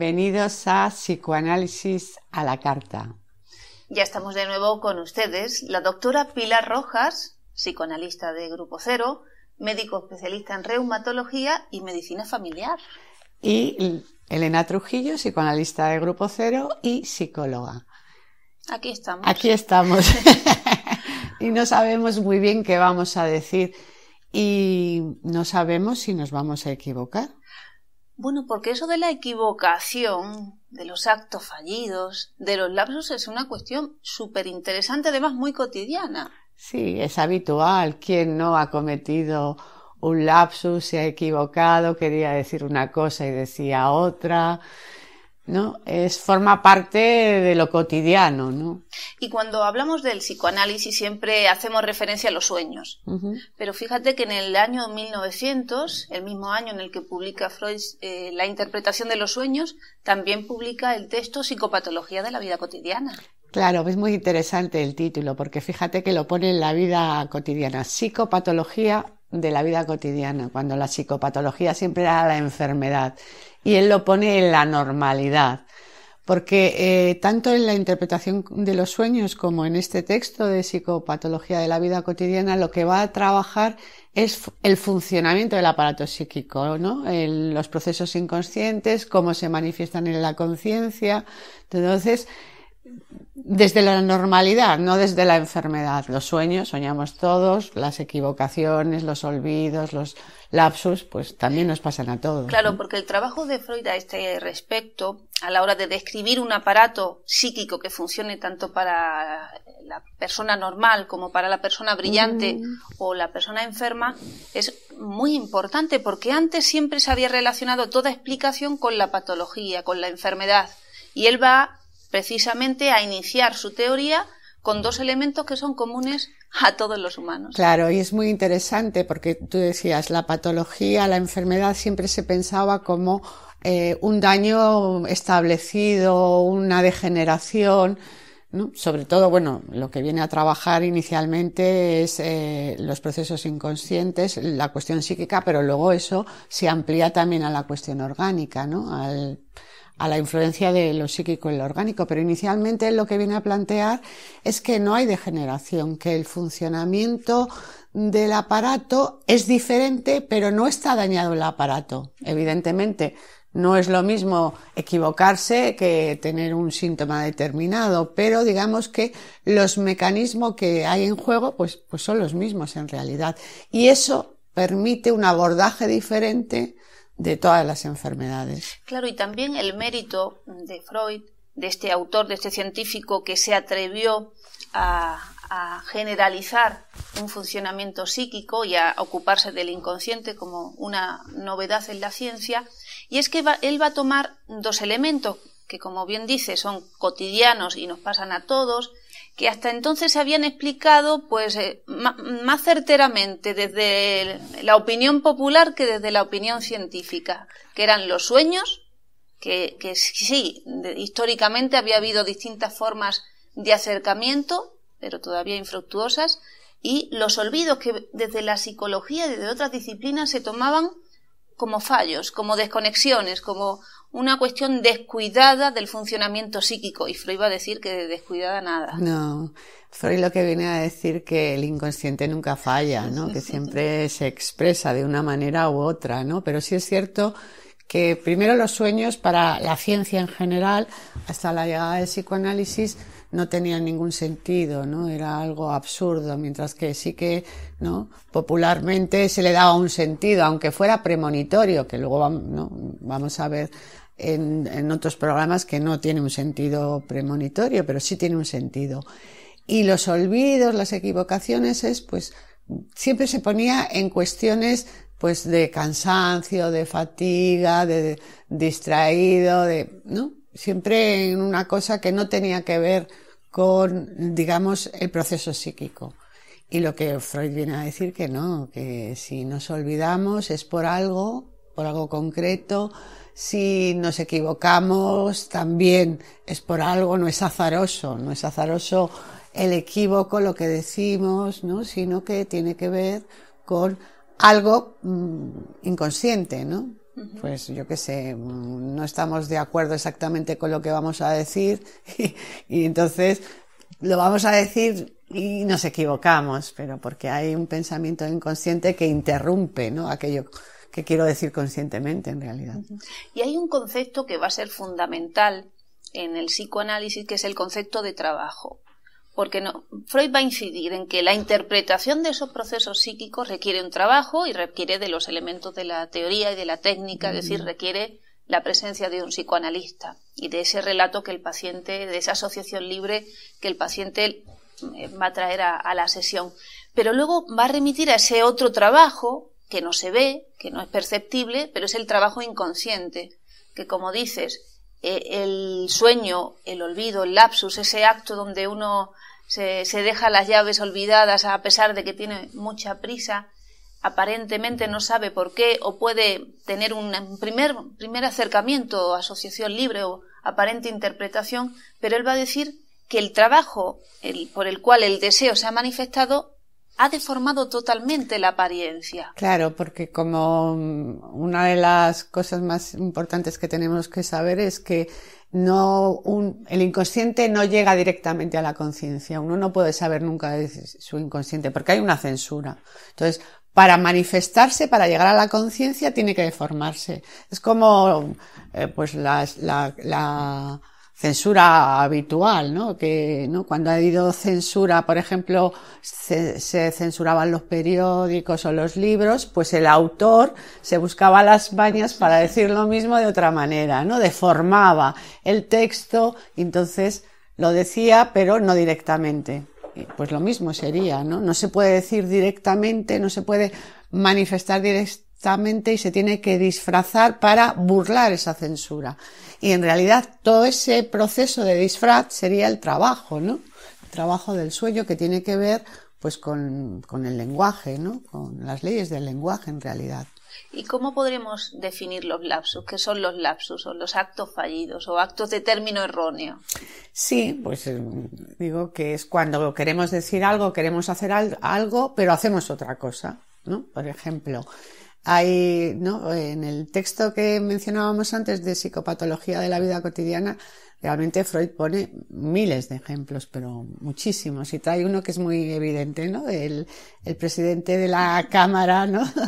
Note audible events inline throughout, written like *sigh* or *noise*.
bienvenidos a Psicoanálisis a la Carta. Ya estamos de nuevo con ustedes, la doctora Pilar Rojas, psicoanalista de Grupo Cero, médico especialista en reumatología y medicina familiar. Y Elena Trujillo, psicoanalista de Grupo Cero y psicóloga. Aquí estamos. Aquí estamos. *laughs* y no sabemos muy bien qué vamos a decir. Y no sabemos si nos vamos a equivocar. Bueno, porque eso de la equivocación, de los actos fallidos, de los lapsus, es una cuestión súper interesante, además muy cotidiana. Sí, es habitual. ¿Quién no ha cometido un lapsus, se ha equivocado, quería decir una cosa y decía otra? ¿no? Es, forma parte de lo cotidiano, ¿no? Y cuando hablamos del psicoanálisis siempre hacemos referencia a los sueños. Pero fíjate que en el año 1900, el mismo año en el que publica Freud eh, la interpretación de los sueños, también publica el texto Psicopatología de la vida cotidiana. Claro, es muy interesante el título, porque fíjate que lo pone en la vida cotidiana, psicopatología de la vida cotidiana, cuando la psicopatología siempre era la enfermedad y él lo pone en la normalidad. Porque eh, tanto en la interpretación de los sueños como en este texto de psicopatología de la vida cotidiana, lo que va a trabajar es el funcionamiento del aparato psíquico, ¿no? los procesos inconscientes, cómo se manifiestan en la conciencia. Entonces, desde la normalidad, no desde la enfermedad. Los sueños, soñamos todos, las equivocaciones, los olvidos, los lapsus, pues también nos pasan a todos. Claro, porque el trabajo de Freud a este respecto, a la hora de describir un aparato psíquico que funcione tanto para la persona normal como para la persona brillante mm. o la persona enferma, es muy importante porque antes siempre se había relacionado toda explicación con la patología, con la enfermedad. Y él va precisamente a iniciar su teoría con dos elementos que son comunes a todos los humanos. Claro, y es muy interesante porque tú decías, la patología, la enfermedad siempre se pensaba como eh, un daño establecido, una degeneración. Sobre todo, bueno, lo que viene a trabajar inicialmente es eh, los procesos inconscientes, la cuestión psíquica, pero luego eso se amplía también a la cuestión orgánica, ¿no? Al, a la influencia de lo psíquico en lo orgánico, pero inicialmente lo que viene a plantear es que no hay degeneración, que el funcionamiento del aparato es diferente, pero no está dañado el aparato. Evidentemente, no es lo mismo equivocarse que tener un síntoma determinado, pero digamos que los mecanismos que hay en juego pues, pues son los mismos en realidad. Y eso permite un abordaje diferente de todas las enfermedades. Claro, y también el mérito de Freud, de este autor, de este científico que se atrevió a, generalizar un funcionamiento psíquico y a ocuparse del inconsciente como una novedad en la ciencia, y es que él va a tomar dos elementos que, como bien dice, son cotidianos y nos pasan a todos, que hasta entonces se habían explicado pues eh, más certeramente desde la opinión popular que desde la opinión científica, que eran los sueños, que, sí, históricamente había habido distintas formas de acercamiento, pero todavía infructuosas, y los olvidos que desde la psicología y desde otras disciplinas se tomaban como fallos, como desconexiones, como una cuestión descuidada del funcionamiento psíquico. Y Freud iba a decir que descuidada nada. No, Freud lo que viene a decir que el inconsciente nunca falla, ¿no? Que siempre se expresa de una manera u otra, ¿no? Pero sí es cierto que primero los sueños para la ciencia en general, hasta la llegada del psicoanálisis, no tenían ningún sentido, ¿no? Era algo absurdo, mientras que sí que, ¿no? Popularmente se le daba un sentido, aunque fuera premonitorio, que luego vamos a ver en, otros programas que no tiene un sentido premonitorio, pero sí tiene un sentido. Y los olvidos, las equivocaciones es pues siempre se ponía en cuestiones pues de cansancio, de fatiga, de distraído, de, ¿no? Siempre en una cosa que no tenía que ver con, digamos, el proceso psíquico. Y lo que Freud viene a decir que no, que si nos olvidamos es por algo, por algo concreto, si nos equivocamos, también es por algo, no es azaroso, no es azaroso el equívoco, lo que decimos, ¿no? sino que tiene que ver con algo mm, inconsciente, ¿no? Pues yo qué sé, mm, no estamos de acuerdo exactamente con lo que vamos a decir *laughs* y, y entonces lo vamos a decir y nos equivocamos, pero porque hay un pensamiento inconsciente que interrumpe, ¿no? Aquello que quiero decir conscientemente en realidad. Y hay un concepto que va a ser fundamental en el psicoanálisis, que es el concepto de trabajo. Porque no, Freud va a incidir en que la interpretación de esos procesos psíquicos requiere un trabajo y requiere de los elementos de la teoría y de la técnica, es decir, requiere la presencia de un psicoanalista y de ese relato que el paciente, de esa asociación libre que el paciente eh, va a traer a la sesión. Pero luego va a remitir a ese otro trabajo que no se ve, que no es perceptible, pero es el trabajo inconsciente, que como dices, eh, el sueño, el olvido, el lapsus, ese acto donde uno se, deja las llaves olvidadas a pesar de que tiene mucha prisa, aparentemente no sabe por qué o puede tener un primer, primer acercamiento o asociación libre o aparente interpretación, pero él va a decir que el trabajo el, por el cual el deseo se ha manifestado ha deformado totalmente la apariencia. Claro, porque como mm, una de las cosas más importantes que tenemos que saber es que no el inconsciente no llega directamente a la conciencia. Uno no puede saber nunca de su inconsciente porque hay una censura. Entonces, para manifestarse, para llegar a la conciencia, tiene que deformarse. Es como eh, pues la censura habitual, ¿no? Que, ¿no? Cuando ha habido censura, por ejemplo, se, censuraban los periódicos o los libros, pues el autor se buscaba las bañas para decir lo mismo de otra manera, ¿no? Deformaba el texto, entonces lo decía, pero no directamente. Pues lo mismo sería, ¿no? No se puede decir directamente, no se puede manifestar directamente y se tiene que disfrazar para burlar esa censura. Y en realidad todo ese proceso de disfraz sería el trabajo, ¿no? El trabajo del sueño que tiene que ver pues con, el lenguaje, ¿no? Con las leyes del lenguaje en realidad. ¿Y cómo podremos definir los lapsus? ¿Qué son los lapsus o los actos fallidos o actos de término erróneo? Sí, pues eh, digo que es cuando queremos decir algo, queremos hacer algo, pero hacemos otra cosa, ¿no? Por ejemplo, hay, ¿no? En el texto que mencionábamos antes de psicopatología de la vida cotidiana, realmente Freud pone miles de ejemplos, pero muchísimos. Y trae uno que es muy evidente, ¿no? El, presidente de la Cámara, ¿no? *laughs*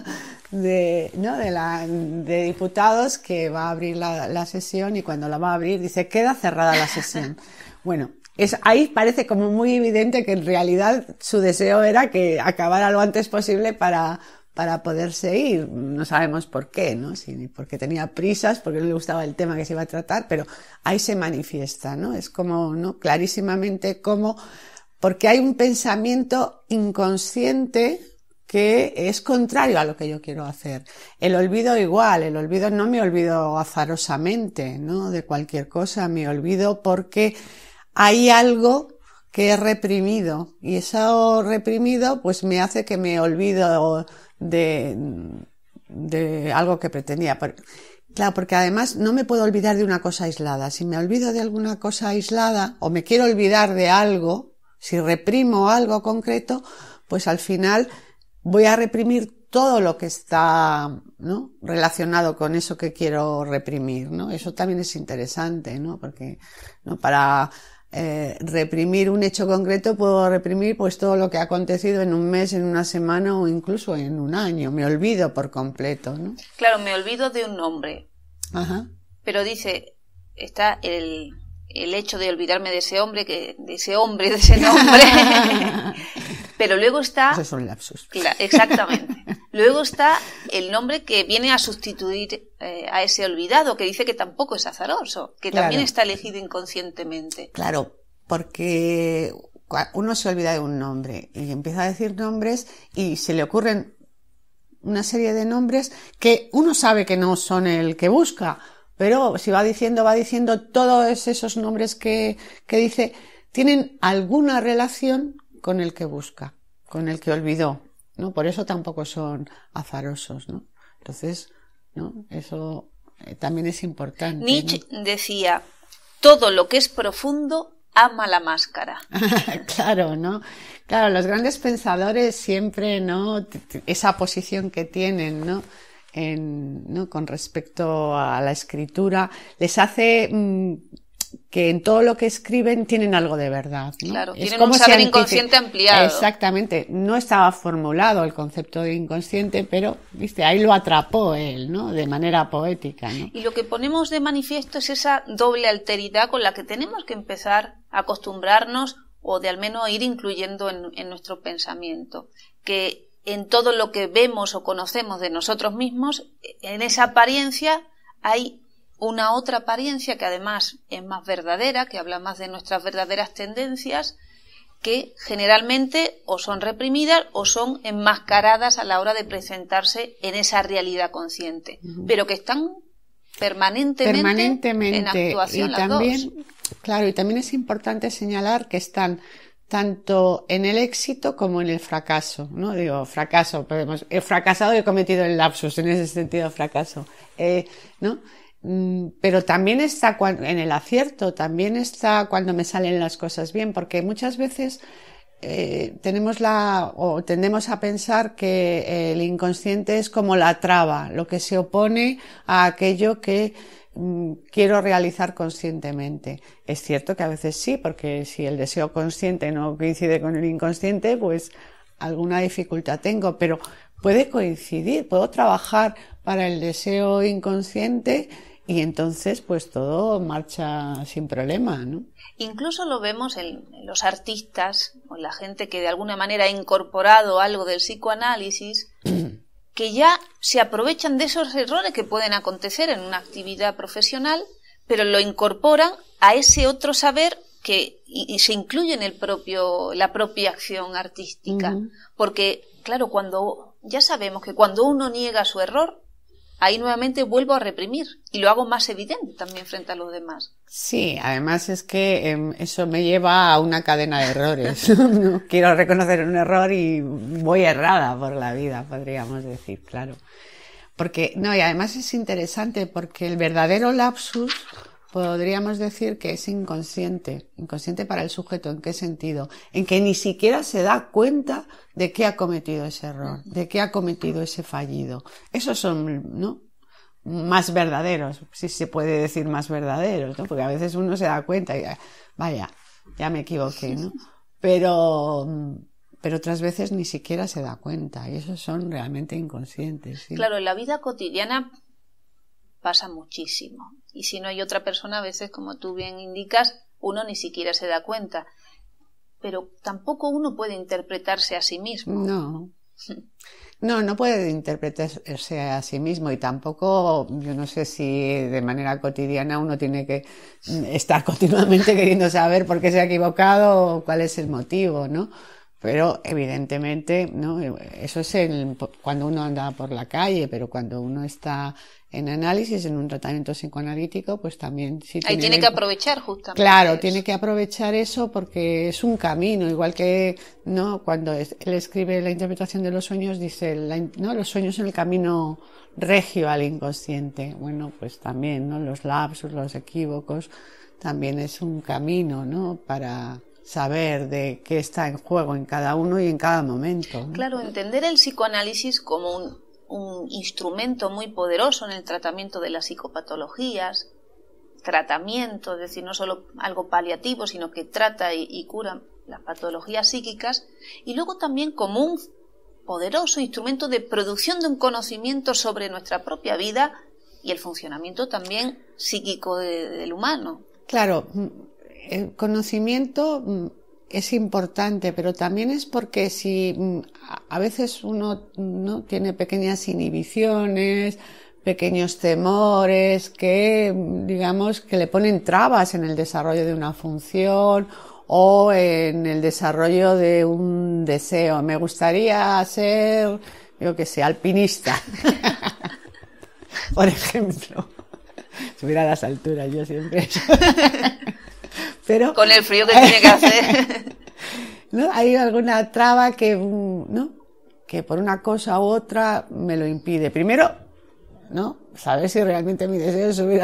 De, ¿no? De, la, de diputados que va a abrir la, la sesión y cuando la va a abrir dice, queda cerrada la sesión. *laughs* Bueno, es, ahí parece como muy evidente que en realidad su deseo era que acabara lo antes posible para para poderse ir. No sabemos por qué, ¿no? Si, porque tenía prisas, porque no le gustaba el tema que se iba a tratar, pero ahí se manifiesta, ¿no? Es como, ¿no? Clarísimamente como, porque hay un pensamiento inconsciente que es contrario a lo que yo quiero hacer. El olvido igual, el olvido no me olvido azarosamente, ¿no? De cualquier cosa, me olvido porque hay algo que he reprimido y eso reprimido pues me hace que me olvido de, algo que pretendía. Claro, porque además no me puedo olvidar de una cosa aislada. Si me olvido de alguna cosa aislada o me quiero olvidar de algo, si reprimo algo concreto, pues al final voy a reprimir todo lo que está relacionado con eso que quiero reprimir, Eso también es interesante, ¿no? Porque ¿no? para eh, reprimir un hecho concreto, puedo reprimir pues todo lo que ha acontecido en un mes, en una semana o incluso en un año. Me olvido por completo, ¿no? Claro, me olvido de un nombre. Ajá. Pero dice, está el, el hecho de olvidarme de ese hombre, que, de ese hombre, de ese nombre, *laughs* Pero luego está... lapsus. exactamente. luego está el nombre que viene a sustituir eh, a ese olvidado, que dice que tampoco es azaroso, que también está elegido inconscientemente. Claro, porque uno se olvida de un nombre y empieza a decir nombres y se le ocurren una serie de nombres que uno sabe que no son el que busca, pero si va diciendo, va diciendo todos esos nombres que, que dice, tienen alguna relación con el que busca, con el que olvidó, ¿no? Por eso tampoco son azarosos, ¿no? Entonces, ¿no? Eso eh, también es importante. Nietzsche decía, todo lo que es profundo ama la máscara. *laughs* claro, ¿no? Claro, los grandes pensadores siempre, ¿no? Esa posición que tienen, ¿no? con respecto a la escritura, les hace mm, que en todo lo que escriben tienen algo de verdad. Claro, tienen como un saber inconsciente ampliado. Exactamente, no estaba formulado el concepto de inconsciente, pero viste, ahí lo atrapó él, ¿no? De manera poética. Y lo que ponemos de manifiesto es esa doble alteridad con la que tenemos que empezar a acostumbrarnos o de al menos ir incluyendo en nuestro pensamiento. Que en todo lo que vemos o conocemos de nosotros mismos, en esa apariencia hay una otra apariencia que además es más verdadera, que habla más de nuestras verdaderas tendencias, que generalmente o son reprimidas o son enmascaradas a la hora de presentarse en esa realidad consciente, pero que están permanentemente, en actuación y las también, dos. Claro, y también es importante señalar que están tanto en el éxito como en el fracaso, ¿no? Digo, fracaso, podemos, he fracasado y he cometido el lapsus, en ese sentido fracaso, eh, ¿no? Mm, pero también está en el acierto, también está cuando me salen las cosas bien, porque muchas veces eh, tenemos la o tendemos a pensar que el inconsciente es como la traba, lo que se opone a aquello que mm, quiero realizar conscientemente. Es cierto que a veces sí, porque si el deseo consciente no coincide con el inconsciente, pues alguna dificultad tengo, pero puede coincidir, puedo trabajar para el deseo inconsciente y entonces, pues todo marcha sin problema, ¿no? Incluso lo vemos en los artistas o en la gente que de alguna manera ha incorporado algo del psicoanálisis, *clears throat* que ya se aprovechan de esos errores que pueden acontecer en una actividad profesional, pero lo incorporan a ese otro saber que se incluye en el propio, la propia acción artística. Porque, claro, cuando ya sabemos que cuando uno niega su error, ahí nuevamente vuelvo a reprimir y lo hago más evidente también frente a los demás. Sí, además es que em, eso me lleva a una cadena de errores. *laughs* quiero reconocer un error y voy errada por la vida, podríamos decir, claro. Porque, no, y además es interesante porque el verdadero lapsus podríamos decir que es inconsciente. Inconsciente para el sujeto, ¿en qué sentido? En que ni siquiera se da cuenta de que ha cometido ese error, de que ha cometido ese fallido. Esos son, ¿no? Más verdaderos, si se puede decir más verdaderos, ¿no? Porque a veces uno se da cuenta y, ah, vaya, ya me equivoqué, ¿no? Pero, pero otras veces ni siquiera se da cuenta y esos son realmente inconscientes. Claro, en la vida cotidiana pasa muchísimo. Y si no hay otra persona, a veces, como tú bien indicas, uno ni siquiera se da cuenta. Pero tampoco uno puede interpretarse a sí mismo. No. No, no puede interpretarse a sí mismo y tampoco, yo no sé si de manera cotidiana uno tiene que estar *laughs* continuamente queriendo saber por qué se ha equivocado o cuál es el motivo, ¿no? Pero evidentemente, ¿no? Eso es el, cuando uno anda por la calle, pero cuando uno está en análisis, en un tratamiento psicoanalítico, pues también sí. Ahí tiene que aprovechar justamente. Claro, tiene que aprovechar eso porque es un camino, igual que, ¿no? Cuando él escribe la interpretación de los sueños, dice, ¿no? Los sueños son el camino regio al inconsciente. Bueno, pues también, ¿no? Los lapsus, los equívocos, también es un camino, ¿no? Para, saber de qué está en juego en cada uno y en cada momento. Claro, entender el psicoanálisis como un, instrumento muy poderoso en el tratamiento de las psicopatologías, tratamiento, es decir, no solo algo paliativo, sino que trata y, cura las patologías psíquicas, y luego también como un poderoso instrumento de producción de un conocimiento sobre nuestra propia vida y el funcionamiento también psíquico del humano. Claro, el conocimiento mm, es importante, pero también es porque si mm, a veces uno ¿no? tiene pequeñas inhibiciones, pequeños temores que, mm, digamos, que le ponen trabas en el desarrollo de una función o en el desarrollo de un deseo. Me gustaría ser, yo que sé, alpinista, *laughs* por ejemplo. *laughs* Subir a las alturas, yo siempre. *laughs* Con el frío que tiene que hacer. *laughs* ¿No? Hay alguna traba que, mm, que por una cosa u otra me lo impide. Primero, ¿no? Saber si realmente mi deseo es subir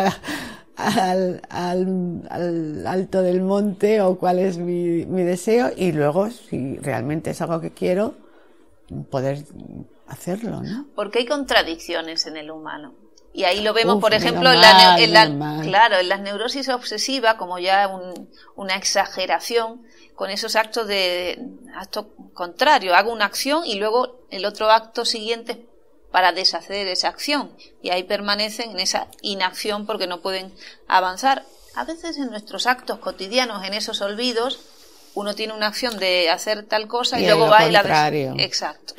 al, alto del monte o cuál es mi, deseo y luego si realmente es algo que quiero poder hacerlo, Porque hay contradicciones en el humano. Y ahí lo vemos, por ejemplo, en la, claro, en neurosis obsesiva, como ya una exageración con esos actos de acto contrario. Hago una acción y luego el otro acto siguiente para deshacer esa acción. Y ahí permanecen en esa inacción porque no pueden avanzar. A veces en nuestros actos cotidianos, en esos olvidos, uno tiene una acción de hacer tal cosa y, luego va y la Exacto.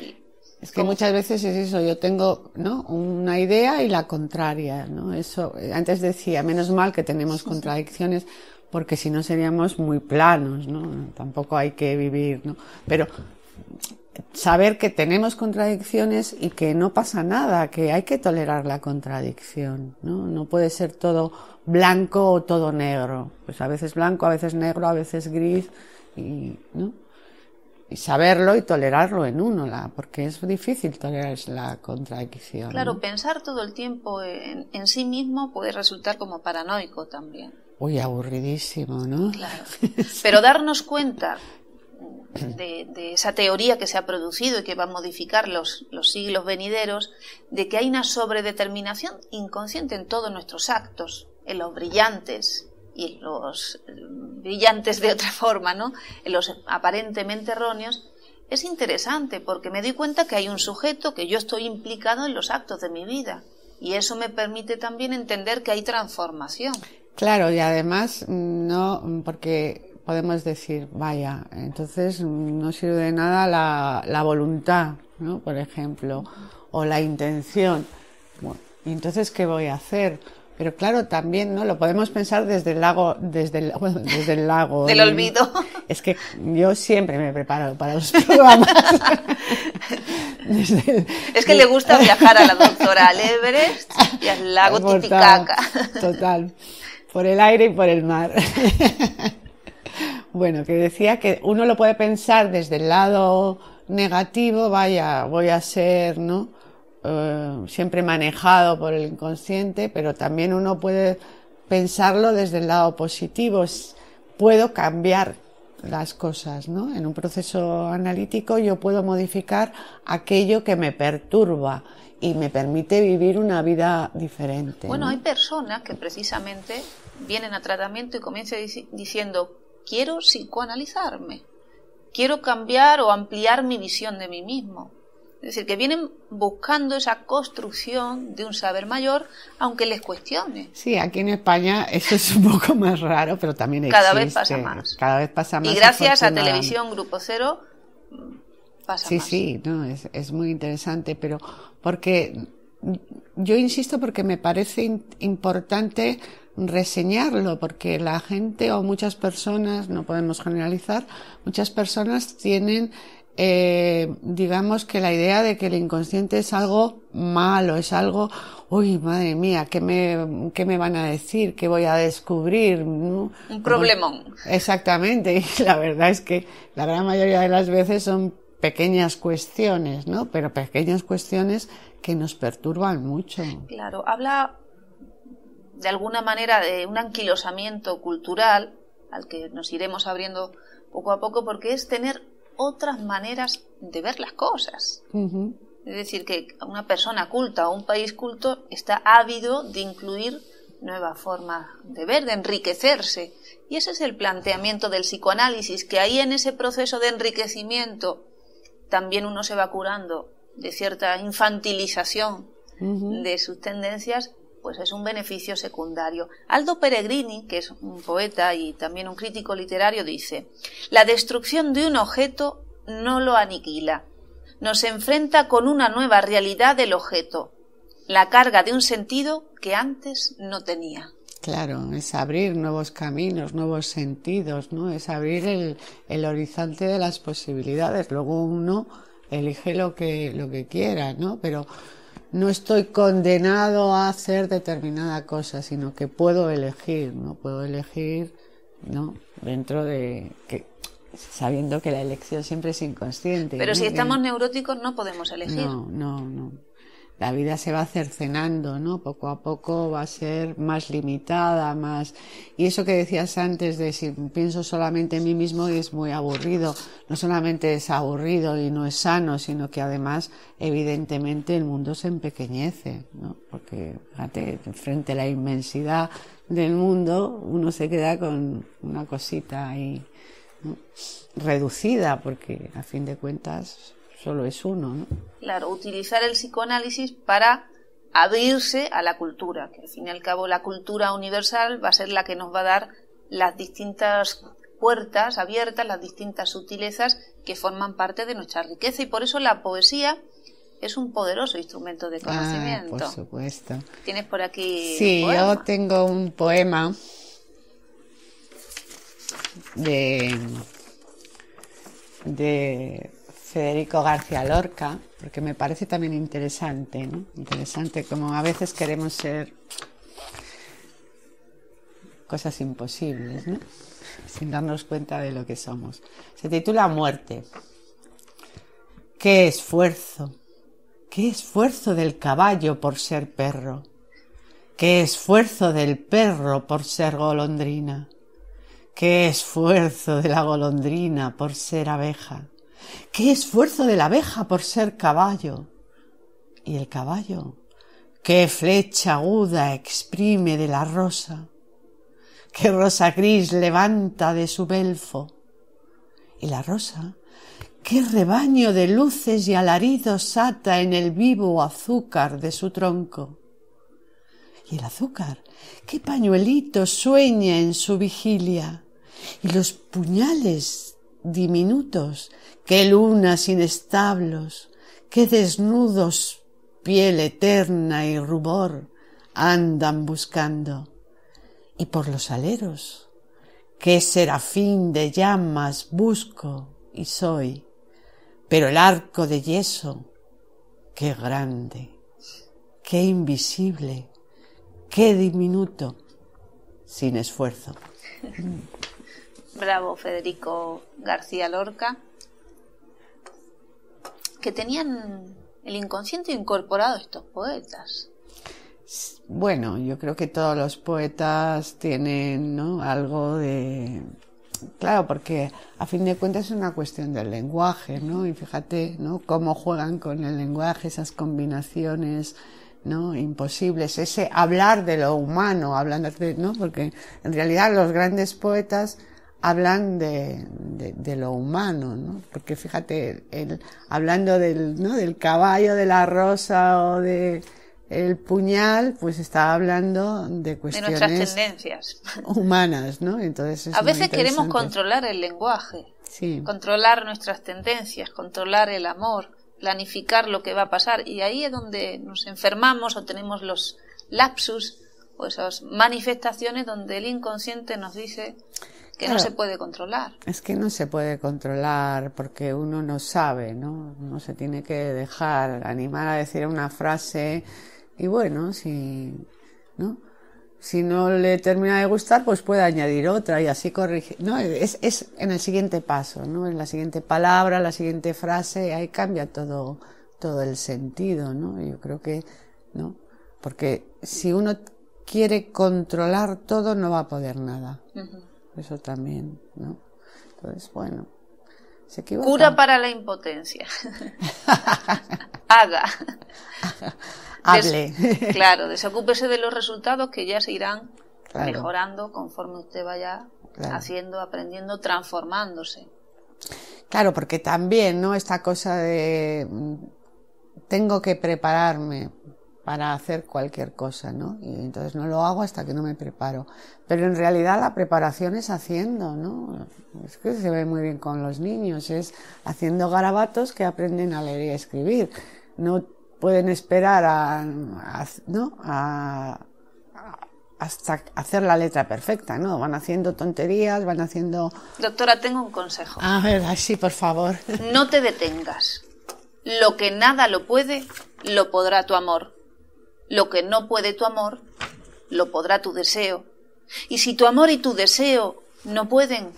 Es que muchas veces es eso, yo tengo una idea y la contraria, ¿no? Eso, eh, antes decía, menos mal que tenemos contradicciones, porque si no seríamos muy planos, ¿no? Tampoco hay que vivir, ¿no? Pero saber que tenemos contradicciones y que no pasa nada, que hay que tolerar la contradicción, ¿no? No puede ser todo blanco o todo negro. Pues a veces blanco, a veces negro, a veces gris, y, ¿no? y saberlo y tolerarlo en uno, la, porque es difícil tolerar la contradicción. Claro, pensar todo el tiempo en, sí mismo puede resultar como paranoico también. Uy, aburridísimo, ¿no? Claro. *laughs* Pero darnos cuenta de, esa teoría que se ha producido y que va a modificar los, los siglos venideros, de que hay una sobredeterminación inconsciente en todos nuestros actos, en los brillantes, y los eh, brillantes de otra *laughs* forma, ¿no? los aparentemente erróneos, es interesante porque me doy cuenta que hay un sujeto, que yo estoy implicado en los actos de mi vida. Y eso me permite también entender que hay transformación. Claro, y además no, porque podemos decir, vaya, entonces no sirve de nada la, la voluntad, ¿no? por ejemplo, o la intención. entonces, ¿qué voy a hacer? Pero claro, también, ¿no? Lo podemos pensar desde el lago, desde el, *laughs* desde el lago. Del olvido. *laughs* Es que yo siempre me preparado para los *laughs* programas. es que le gusta viajar a la doctora al Everest y al lago Titicaca. Total. Por el aire y por el mar. Bueno, que decía que uno lo puede pensar desde el lado negativo, vaya, voy a ser, ¿no? Eh, siempre manejado por el inconsciente, pero también uno puede pensarlo desde el lado positivo. Puedo cambiar las cosas, ¿no? En un proceso analítico yo puedo modificar aquello que me perturba y me permite vivir una vida diferente. Bueno, hay personas que precisamente vienen a tratamiento y comienzan diciendo, quiero psicoanalizarme, quiero cambiar o ampliar mi visión de mí mismo. Es decir, que vienen buscando esa construcción de un saber mayor, aunque les cuestione. Sí, aquí en España eso es un poco más raro, pero también existe. Cada vez pasa más. Cada vez pasa más. Y gracias a Televisión Grupo Cero mm, pasa sí, más. Sí, sí, no, es, es muy interesante, pero porque mm, yo insisto porque me parece importante reseñarlo, porque la gente o muchas personas, no podemos generalizar, muchas personas tienen eh, digamos que la idea de que el inconsciente es algo malo, es algo, uy, madre mía, ¿qué me, qué me van a decir? ¿Qué voy a descubrir? Un problemón. exactamente, y la verdad es que la gran mayoría de las veces son pequeñas cuestiones, ¿no? Pero pequeñas cuestiones que nos perturban mucho. Claro, habla de alguna manera de un anquilosamiento cultural al que nos iremos abriendo poco a poco porque es tener otras maneras de ver las cosas. Es decir, que una persona culta o un país culto está ávido de incluir nuevas formas de ver, de enriquecerse. Y ese es el planteamiento del psicoanálisis, que ahí en ese proceso de enriquecimiento también uno se va curando de cierta infantilización de sus tendencias pues es un beneficio secundario. Aldo Peregrini, que es un poeta y también un crítico literario, dice, la destrucción de un objeto no lo aniquila, nos enfrenta con una nueva realidad del objeto, la carga de un sentido que antes no tenía. Claro, es abrir nuevos caminos, nuevos sentidos, ¿no? Es abrir el, el horizonte de las posibilidades. Luego uno elige lo que, lo que quiera, ¿no? Pero no estoy condenado a hacer determinada cosa, sino que puedo elegir, ¿no? Puedo elegir, ¿no? Dentro de que sabiendo que la elección siempre es inconsciente. Pero si estamos eh, neuróticos no podemos elegir. No, no, no la vida se va cercenando, ¿no? Poco a poco va a ser más limitada, más... Y eso que decías antes de si pienso solamente en mí mismo es muy aburrido. No solamente es aburrido y no es sano, sino que además, evidentemente, el mundo se empequeñece, ¿no? Porque, frente a la inmensidad del mundo, uno se queda con una cosita ahí reducida, porque a fin de cuentas solo es uno, ¿no? Claro, utilizar el psicoanálisis para abrirse a la cultura, que al fin y al cabo la cultura universal va a ser la que nos va a dar las distintas puertas abiertas, las distintas sutilezas que forman parte de nuestra riqueza y por eso la poesía es un poderoso instrumento de ah, conocimiento. Ah, por supuesto. ¿Tienes por aquí? Sí, yo tengo un poema de de Federico García Lorca, porque me parece también interesante, ¿no? Interesante como a veces queremos ser cosas imposibles, ¿no? Sin darnos cuenta de lo que somos. Se titula Muerte. Qué esfuerzo, qué esfuerzo del caballo por ser perro, qué esfuerzo del perro por ser golondrina, qué esfuerzo de la golondrina por ser abeja qué esfuerzo de la abeja por ser caballo. Y el caballo, qué flecha aguda exprime de la rosa, qué rosa gris levanta de su belfo. Y la rosa, qué rebaño de luces y alaridos ata en el vivo azúcar de su tronco. Y el azúcar, qué pañuelito sueña en su vigilia, y los puñales diminutos, qué lunas inestablos, qué desnudos piel eterna y rubor andan buscando. Y por los aleros, qué serafín de llamas busco y soy, pero el arco de yeso, qué grande, qué invisible, qué diminuto, sin esfuerzo. *laughs* Bravo, Federico García Lorca, que tenían el inconsciente incorporado estos poetas. Bueno, yo creo que todos los poetas tienen ¿no? algo de... Claro, porque a fin de cuentas es una cuestión del lenguaje, ¿no? Y fíjate, ¿no? Cómo juegan con el lenguaje, esas combinaciones, ¿no? Imposibles, ese hablar de lo humano, hablando, de, ¿no? Porque en realidad los grandes poetas hablan de, lo humano, ¿no? Porque fíjate, hablando del, ¿no? del caballo, de la rosa o de el puñal, pues está hablando de cuestiones humanas, ¿no? Entonces a veces queremos controlar el lenguaje, sí. controlar nuestras tendencias, controlar el amor, planificar lo que va a pasar y ahí es donde nos enfermamos o tenemos los lapsus o esas manifestaciones donde el inconsciente nos dice que no se puede controlar. Es que no se puede controlar porque uno no sabe, ¿no? Uno se tiene que dejar animar a decir una frase y bueno, si no, si no le termina de gustar, pues puede añadir otra y así corrige. No, es, en el siguiente paso, ¿no? En la siguiente palabra, la siguiente frase, ahí cambia todo todo el sentido, ¿no? Yo creo que no, porque si uno quiere controlar todo no va a poder nada eso también, ¿no? Entonces, bueno, se Cura para la impotencia. *laughs* Haga. Hable. claro, desocúpese de los resultados que ya se irán mejorando conforme usted vaya haciendo, aprendiendo, transformándose. Claro, porque también, ¿no? Esta cosa de mm, tengo que prepararme para hacer cualquier cosa, ¿no? Y entonces no lo hago hasta que no me preparo. Pero en realidad la preparación es haciendo, ¿no? Es que se ve muy bien con los niños, es haciendo garabatos que aprenden a leer y a escribir. No pueden esperar a, ¿no? hasta hacer la letra perfecta, ¿no? Van haciendo tonterías, van haciendo... Doctora, tengo un consejo. A ver, así, por favor. No te detengas. Lo que nada lo puede, lo podrá tu amor. Lo que no puede tu amor, lo podrá tu deseo. Y si tu amor y tu deseo no pueden,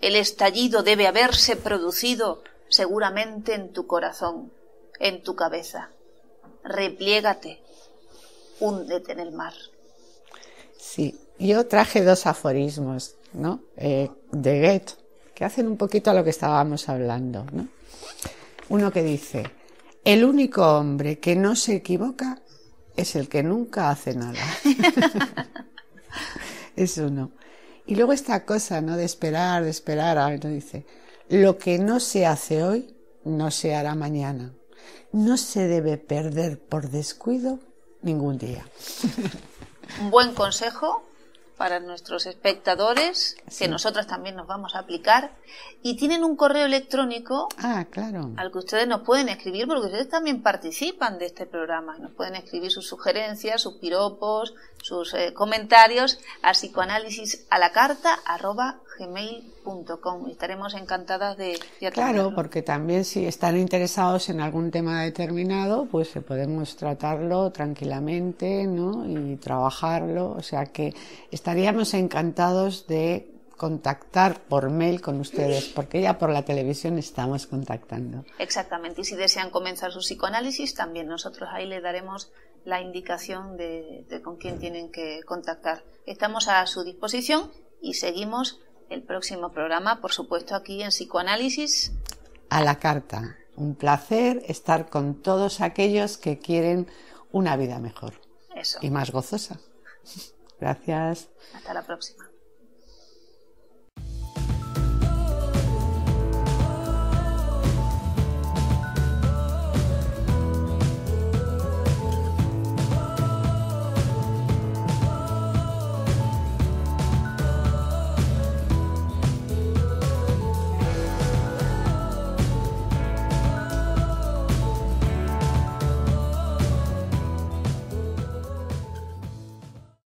el estallido debe haberse producido seguramente en tu corazón, en tu cabeza. Repliégate, húndete en el mar. Sí, yo traje dos aforismos, ¿no? Eh, de Goethe, que hacen un poquito a lo que estábamos hablando, ¿no? Uno que dice, el único hombre que no se equivoca es el que nunca hace nada. *laughs* es uno. Y luego esta cosa, ¿no? De esperar, de esperar, a ah, dice, lo que no se hace hoy, no se hará mañana. No se debe perder por descuido ningún día. *laughs* Un buen consejo para nuestros espectadores, Si que nosotros también nos vamos a aplicar, y tienen un correo electrónico ah, claro. al que ustedes nos pueden escribir, porque ustedes también participan de este programa, nos pueden escribir sus sugerencias, sus piropos, sus eh, comentarios a psicoanálisis a la carta Estaremos encantadas de, Claro, porque también si están interesados en algún tema determinado, pues podemos tratarlo tranquilamente ¿no? y trabajarlo. O sea que estaríamos encantados de contactar por mail con ustedes, porque ya por la televisión estamos contactando. Exactamente, y si desean comenzar su psicoanálisis, también nosotros ahí le daremos la indicación de, con quién tienen que contactar. Estamos a su disposición y seguimos el próximo programa, por supuesto, aquí en Psicoanálisis. A la carta. Un placer estar con todos aquellos que quieren una vida mejor y más gozosa. *laughs* Gracias. Hasta la próxima.